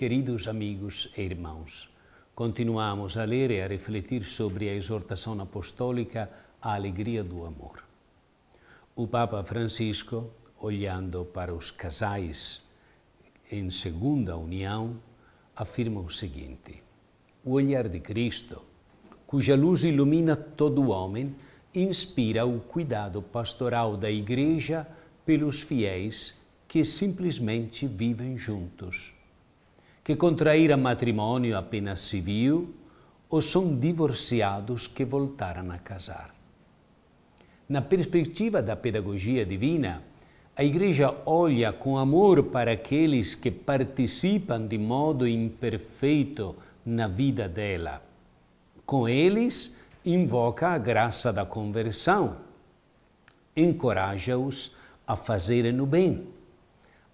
Queridos amigos e irmãos, continuamos a ler e a refletir sobre a exortação apostólica à alegria do amor. O Papa Francisco, olhando para os casais em segunda união, afirma o seguinte: O olhar de Cristo, cuja luz ilumina todo o homem, inspira o cuidado pastoral da Igreja pelos fiéis que simplesmente vivem juntos que contraíram matrimônio apenas civil ou são divorciados que voltaram a casar. Na perspectiva da pedagogia divina, a Igreja olha com amor para aqueles que participam de modo imperfeito na vida dela. Com eles, invoca a graça da conversão, encoraja-os a fazerem o bem,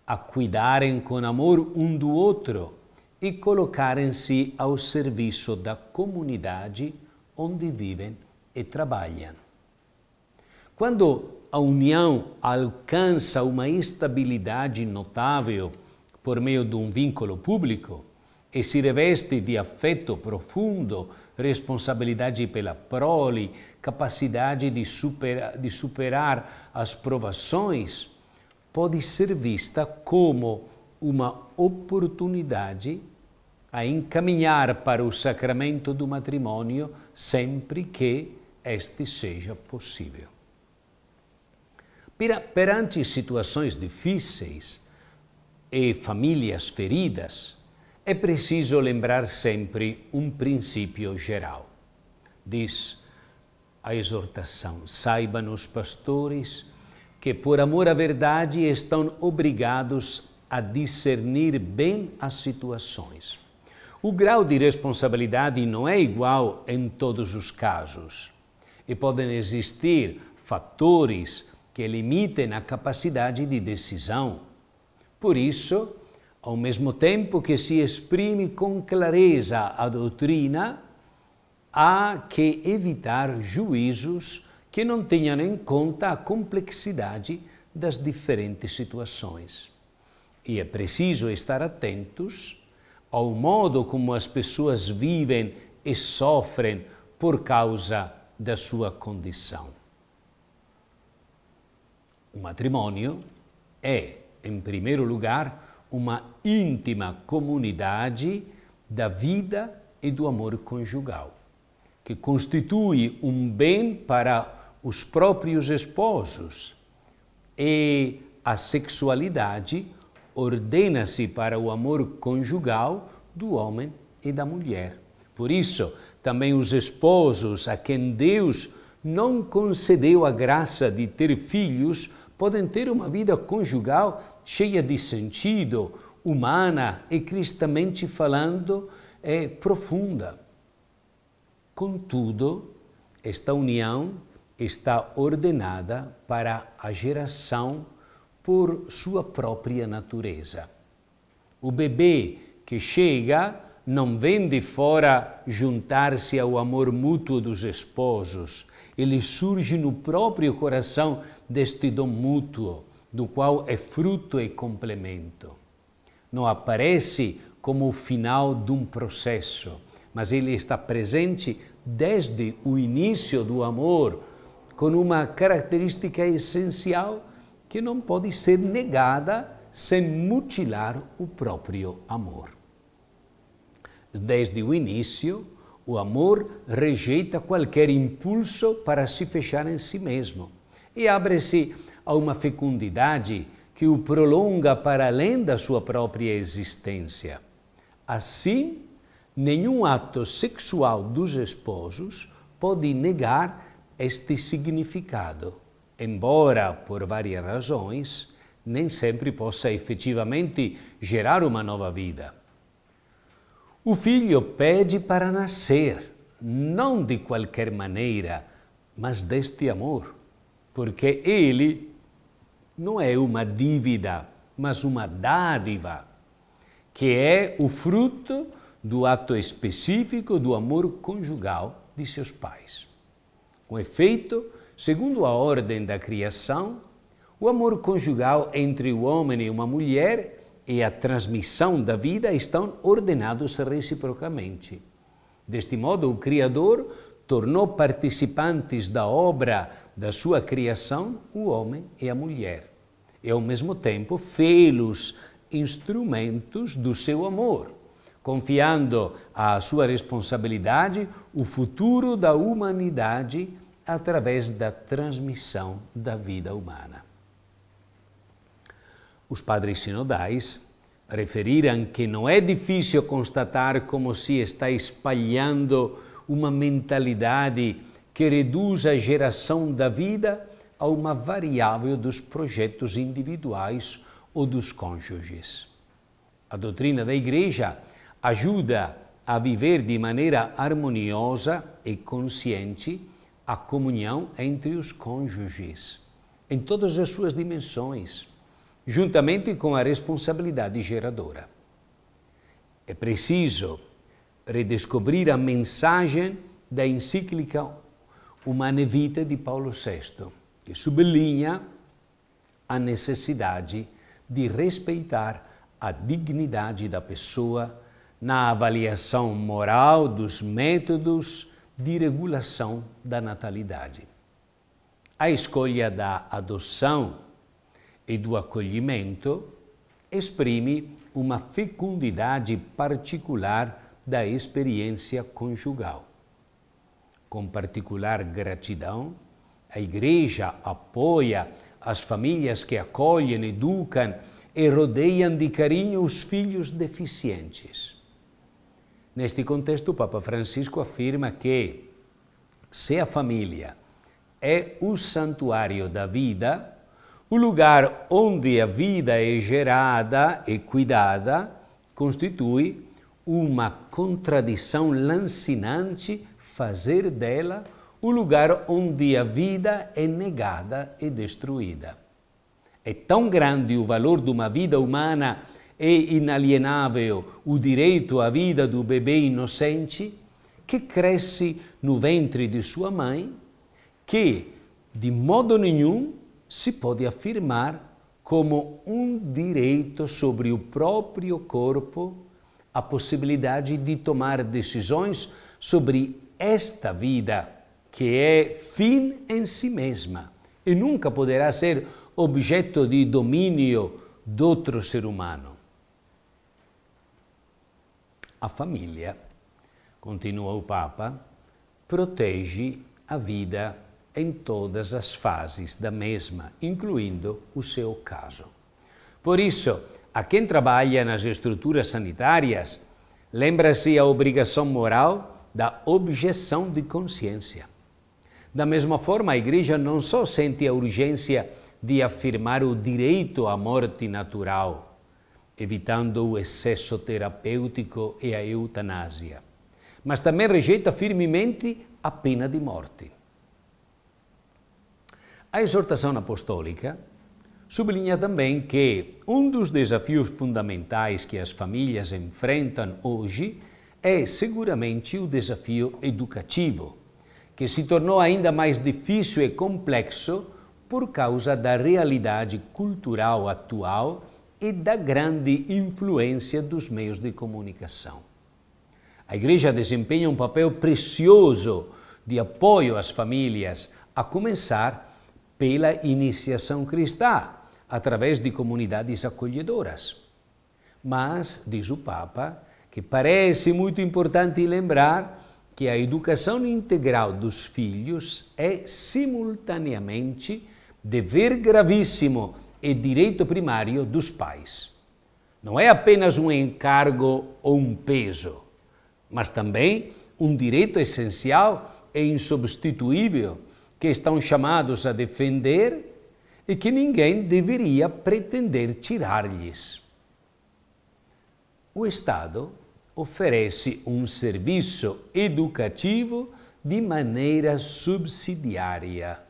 a cuidarem com amor um do outro e colocarem-se ao serviço da comunidade onde vivem e trabalham. Quando a união alcança uma estabilidade notável por meio de um vínculo público e se reveste de afeto profundo, responsabilidade pela prole, capacidade de, superar, de superar as provações, pode ser vista como uma oportunidade a encaminhar para o sacramento do matrimônio sempre que este seja possível. Perante situações difíceis e famílias feridas, é preciso lembrar sempre um princípio geral. Diz a exortação: saibam os pastores que, por amor à verdade, estão obrigados a discernir bem as situações. O grau de responsabilidade não é igual em todos os casos e podem existir fatores que limitem a capacidade de decisão. Por isso, ao mesmo tempo que se exprime com clareza a doutrina, há que evitar juízos que não tenham em conta a complexidade das diferentes situações. E é preciso estar atentos ao modo como as pessoas vivem e sofrem por causa da sua condição. O matrimônio é, em primeiro lugar, uma íntima comunidade da vida e do amor conjugal, que constitui um bem para os próprios esposos e a sexualidade ordena-se para o amor conjugal do homem e da mulher. Por isso, também os esposos a quem Deus não concedeu a graça de ter filhos podem ter uma vida conjugal cheia de sentido, humana e cristamente falando, é profunda. Contudo, esta união está ordenada para a geração por sua própria natureza. O bebê que chega não vem de fora juntar-se ao amor mútuo dos esposos, ele surge no próprio coração deste dom mútuo, do qual é fruto e complemento. Não aparece como o final de um processo, mas ele está presente desde o início do amor, com uma característica essencial que não pode ser negada sem mutilar o próprio amor. Desde o início, o amor rejeita qualquer impulso para se fechar em si mesmo e abre-se a uma fecundidade que o prolonga para além da sua própria existência. Assim, nenhum ato sexual dos esposos pode negar este significado embora por várias razões, nem sempre possa efetivamente gerar uma nova vida. O filho pede para nascer, não de qualquer maneira, mas deste amor, porque ele não é uma dívida, mas uma dádiva, que é o fruto do ato específico do amor conjugal de seus pais. Com efeito, Segundo a ordem da criação, o amor conjugal entre o homem e uma mulher e a transmissão da vida estão ordenados reciprocamente. Deste modo, o Criador tornou participantes da obra da sua criação o homem e a mulher, e ao mesmo tempo fê-los instrumentos do seu amor, confiando à sua responsabilidade o futuro da humanidade através da transmissão da vida humana. Os padres sinodais referiram que não é difícil constatar como se está espalhando uma mentalidade que reduz a geração da vida a uma variável dos projetos individuais ou dos cônjuges. A doutrina da Igreja ajuda a viver de maneira harmoniosa e consciente a comunhão entre os cônjuges, em todas as suas dimensões, juntamente com a responsabilidade geradora. É preciso redescobrir a mensagem da encíclica Humane Vita de Paulo VI, que sublinha a necessidade de respeitar a dignidade da pessoa na avaliação moral dos métodos de regulação da natalidade. A escolha da adoção e do acolhimento exprime uma fecundidade particular da experiência conjugal. Com particular gratidão, a Igreja apoia as famílias que acolhem, educam e rodeiam de carinho os filhos deficientes Neste contexto, o Papa Francisco afirma que se a família é o santuário da vida, o lugar onde a vida é gerada e cuidada, constitui uma contradição lancinante fazer dela o lugar onde a vida é negada e destruída. É tão grande o valor de uma vida humana e é inalienável o direito à vida do bebê inocente que cresce no ventre de sua mãe, que de modo nenhum se pode afirmar como um direito sobre o próprio corpo a possibilidade de tomar decisões sobre esta vida, que é fim em si mesma e nunca poderá ser objeto de domínio de outro ser humano. A família, continua o Papa, protege a vida em todas as fases da mesma, incluindo o seu caso. Por isso, a quem trabalha nas estruturas sanitárias, lembra-se a obrigação moral da objeção de consciência. Da mesma forma, a Igreja não só sente a urgência de afirmar o direito à morte natural, evitando o excesso terapêutico e a eutanásia. Mas também rejeita firmemente a pena de morte. A exortação apostólica sublinha também que um dos desafios fundamentais que as famílias enfrentam hoje é seguramente o desafio educativo, que se tornou ainda mais difícil e complexo por causa da realidade cultural atual e da grande influência dos meios de comunicação. A Igreja desempenha um papel precioso de apoio às famílias, a começar pela iniciação cristã, através de comunidades acolhedoras. Mas, diz o Papa, que parece muito importante lembrar que a educação integral dos filhos é simultaneamente dever gravíssimo é direito primário dos pais. Não é apenas um encargo ou um peso, mas também um direito essencial e insubstituível que estão chamados a defender e que ninguém deveria pretender tirar-lhes. O Estado oferece um serviço educativo de maneira subsidiária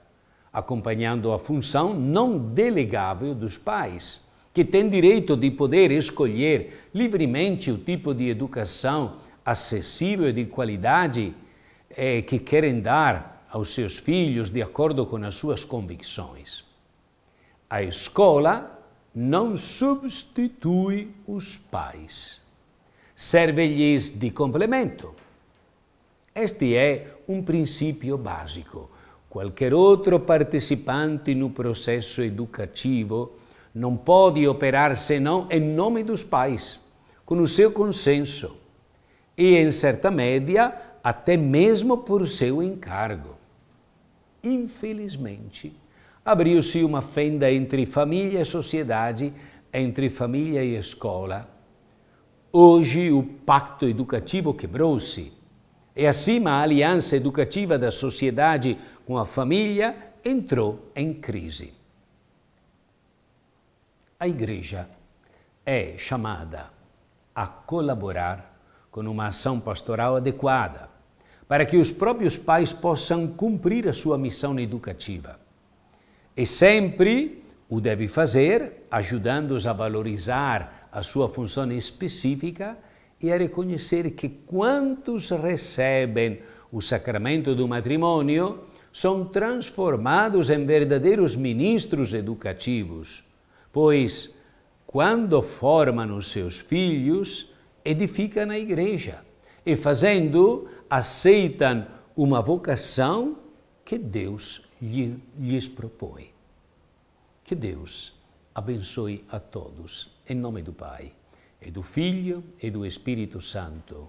acompanhando a função não delegável dos pais, que têm direito de poder escolher livremente o tipo de educação acessível e de qualidade eh, que querem dar aos seus filhos de acordo com as suas convicções. A escola não substitui os pais, serve-lhes de complemento. Este é um princípio básico qualquer outro participante no processo educativo não pode operar senão em nome dos pais, com o seu consenso e, em certa média, até mesmo por seu encargo. Infelizmente, abriu-se uma fenda entre família e sociedade, entre família e escola. Hoje, o pacto educativo quebrou-se e, acima, a aliança educativa da sociedade com a família, entrou em crise. A Igreja é chamada a colaborar com uma ação pastoral adequada, para que os próprios pais possam cumprir a sua missão educativa. E sempre o deve fazer ajudando-os a valorizar a sua função específica e a reconhecer que quantos recebem o sacramento do matrimônio são transformados em verdadeiros ministros educativos, pois, quando formam os seus filhos, edificam a igreja e, fazendo, aceitam uma vocação que Deus lhes propõe. Que Deus abençoe a todos, em nome do Pai, e do Filho e do Espírito Santo.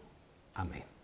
Amém.